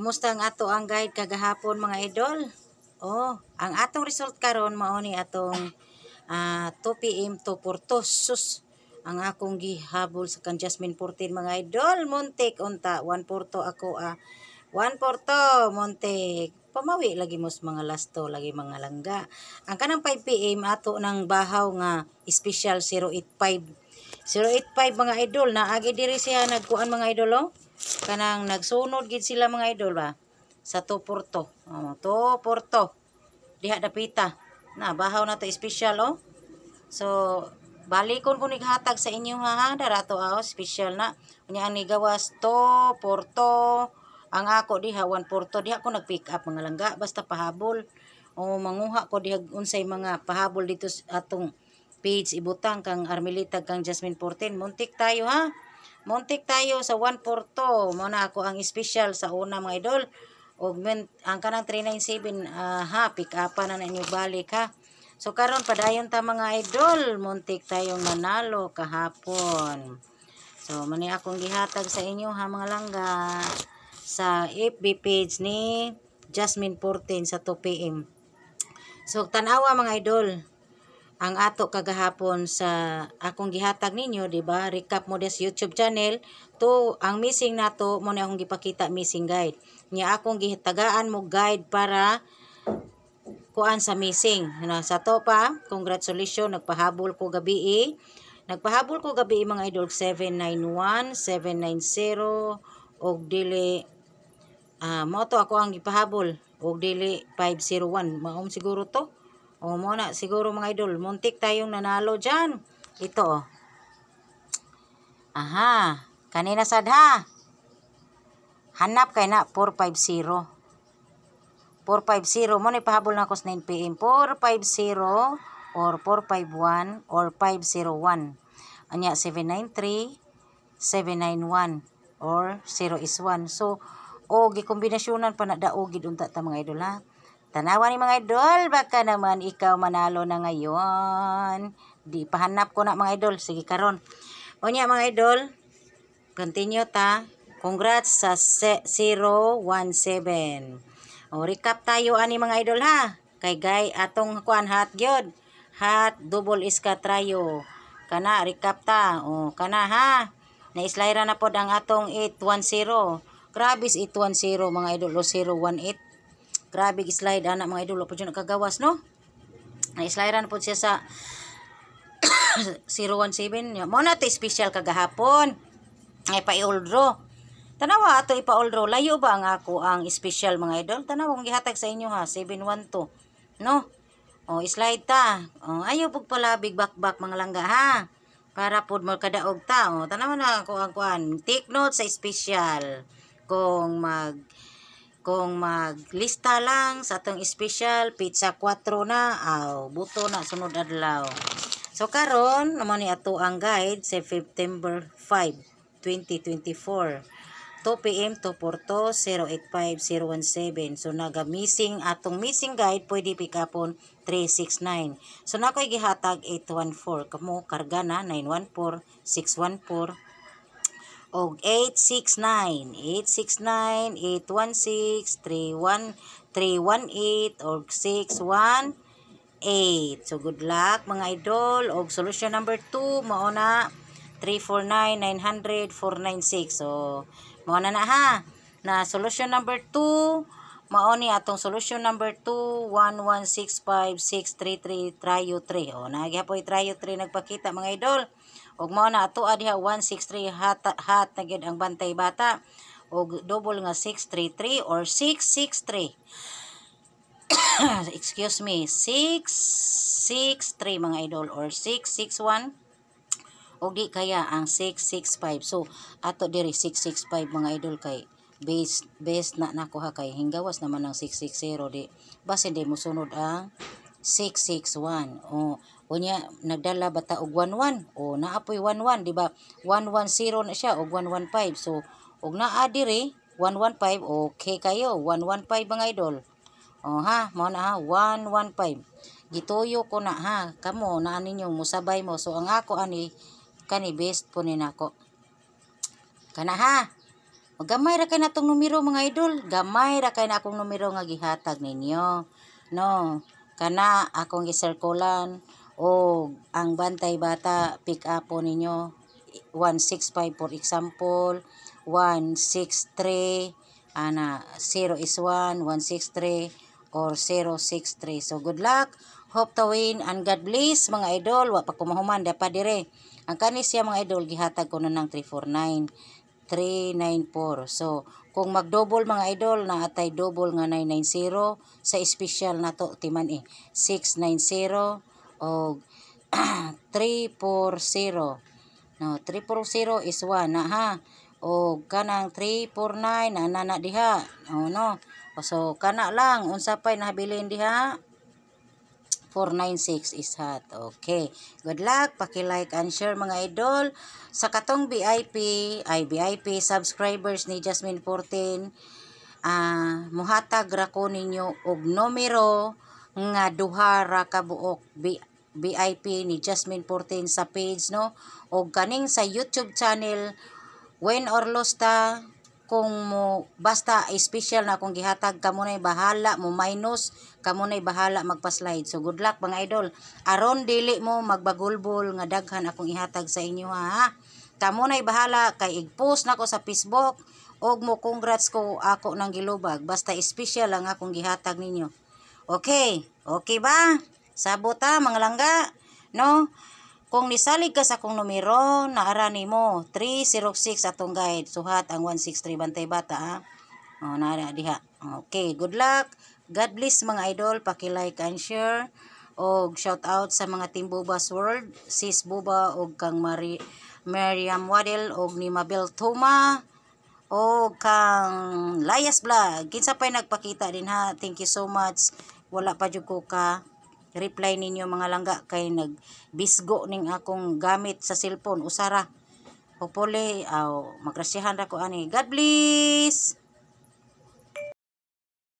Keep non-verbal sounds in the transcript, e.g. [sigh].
Kumusta ang ato ang guide kagahapon mga idol? Oh, ang atong result karon mao ni atong uh, ah, 2 PM to Portos. Sus, ang akong gihabol sa kan Jasmine 14 mga idol. Montek unta 1 porto ako a Uh, 1 porto Montek. Pamawi lagi mos mga lasto lagi mga langga. Ang kanang 5 PM ato nang bahaw nga special 085 085 mga idol na agi diri siya nagkuan mga idolo oh. Kanang nagsunod gid sila mga idol ba sa Toporto. Oh, Toporto. Diha dapita. Na bahaw na to special oh. So balikon ko nighatag sa inyo ha darato aw ah, oh, special na. Unya ang nigawas to Porto. Ang ako diha 1 Porto diha ko nag-pick up mga langga basta pahabol. O manguha ko diha unsay mga pahabol dito atong page ibutang kang Armelita kang Jasmine 14 muntik tayo ha muntik tayo sa 142 mo na ako ang special sa una mga idol augment ang kanang 397 uh, ah, ha pick up na ninyo balik ha so karon padayon ta mga idol muntik tayong manalo kahapon so mani akong gihatag sa inyo ha mga langga sa FB page ni Jasmine 14 sa 2 PM so tanawa mga idol ang ato kagahapon sa akong gihatag ninyo, di ba? Recap mo des YouTube channel. To ang missing nato mo na akong gipakita missing guide. Nya akong gihatagaan mo guide para kuan sa missing. Na ano, sa to pa, congratulations nagpahabol ko gabi. Eh. Nagpahabol ko gabi eh, mga idol 791, 790 og dili uh, mo to ako ang gipahabol og dili 501. Maom siguro to. O muna, siguro mga idol, muntik tayong nanalo dyan. Ito. Oh. Aha. Kanina sad ha. Hanap kay na 450. 450 mo ni pahabol na ko sa 9 pm 450 or 451 or 501 anya 793 791 or 0 is 1 so o gikombinasyonan pa na daog unta ta mga idol ha Tanawa ni mga idol, baka naman ikaw manalo na ngayon. Di pahanap ko na mga idol. Sige karon. O niya mga idol, continue ta. Congrats sa 017. O recap tayo ani mga idol ha. Kay guy atong kuan hat gyud. Hat double iska trayo. Kana recap ta. O kana ha. Naislayra na pod ang atong 810. Grabe is 810 mga idol o 018 Grabe slide ana mga idol po dyan kagawas no. Na slide po siya sa 017 niya. Mo na special kagahapon. Ay pa i-old draw. Tanawa ato ipa old draw. Layo ba ang ako ang special mga idol? Tanawa kung gihatag sa inyo ha 712 no. O slide ta. O ayo pug pala big back mga langga ha. Para pod mo kadaog ta. O tanawa na ako ang kuan. Take note sa special kung mag kung maglista lang sa atong special pizza 4 na aw buto na sunod adlaw so karon naman ni ato ang guide sa September 5 2024 2 pm to Porto 085017 so naga missing atong missing guide pwede pick upon 369 so nakoy gihatag 814 kamo karga na 914 614 og 869 869 816 31 318 og 618 so good luck mga idol og solution number 2 mao na 349 900 496 so mao na na ha na solution number 2 mao ni atong solution number 2 1165633 you 3 oh na naagya try you 3 nagpakita mga idol Og mao na ato diha 163 hat hat na ang bantay bata og double nga 633 or 663. [coughs] Excuse me, 663 mga idol or 661 og di kaya ang 665. So ato diri 665 mga idol kay base base na nakuha kay hinggawas naman ang 660 di base di mo sunod ang 661 o Kunya, nagdala bata og 11. O, naapoy 11, di ba? 110 na siya, o 115. So, og naa diri, 115, okay kayo. 115 mga idol. O ha, mo na ha, 115. Gituyo ko na ha, kamo na ninyo, musabay mo. So, ang ako ani, kani best po ni nako. Kana ha, o, gamay ra kay natong numero mga idol. Gamay ra kay na akong numero nga gihatag ninyo. No, kana akong gisirkulan o ang bantay bata pick up po ninyo 165 for example 163 ana 0 is 1 163 or 063 so good luck hope to win and God bless mga idol wa pa kumahuman da pa dire ang kanis siya mga idol gihatag ko na ng 349 394. So, kung mag-double mga idol, na atay double nga 990 sa special na to, timan eh, 690 og 340 [clears throat] no 340 is 1 na ha og kanang 349 na nana diha o no so kana lang unsa pay nahabilin diha 496 is hot. Okay. Good luck. Paki-like and share mga idol. Sa katong VIP, ay VIP subscribers ni Jasmine 14, uh, ah, muhatag ra ko ninyo og numero nga duha ra ka buok VIP ni Jasmine Portin sa page no o kaning sa YouTube channel when or lost kung mo basta special na akong gihatag kamo nay bahala mo minus kamo nay bahala magpa-slide so good luck mga idol aron dili mo magbagulbol nga daghan akong ihatag sa inyo ha kamo nay bahala kay igpost nako sa Facebook og mo congrats ko ako nang gilubag basta special lang akong gihatag ninyo okay okay ba Sabot ta, mga langga. No? Kung nisalig ka sa akong numero, naarani mo, 306 atong guide. Suhat ang 163 bantay bata, ha? O, naara diha. Okay, good luck. God bless mga idol. Paki-like and share. O, shout out sa mga Team Bubas World, Sis Buba, o kang Mari Miriam Wadil o ni Mabel Thuma, o kang Layas Vlog. Kinsa pa'y nagpakita din ha. Thank you so much. Wala pa jud ko ka reply ninyo mga langga kay nagbisgo ning akong gamit sa cellphone usara hopefully aw magrasyahan ra ko ani god bless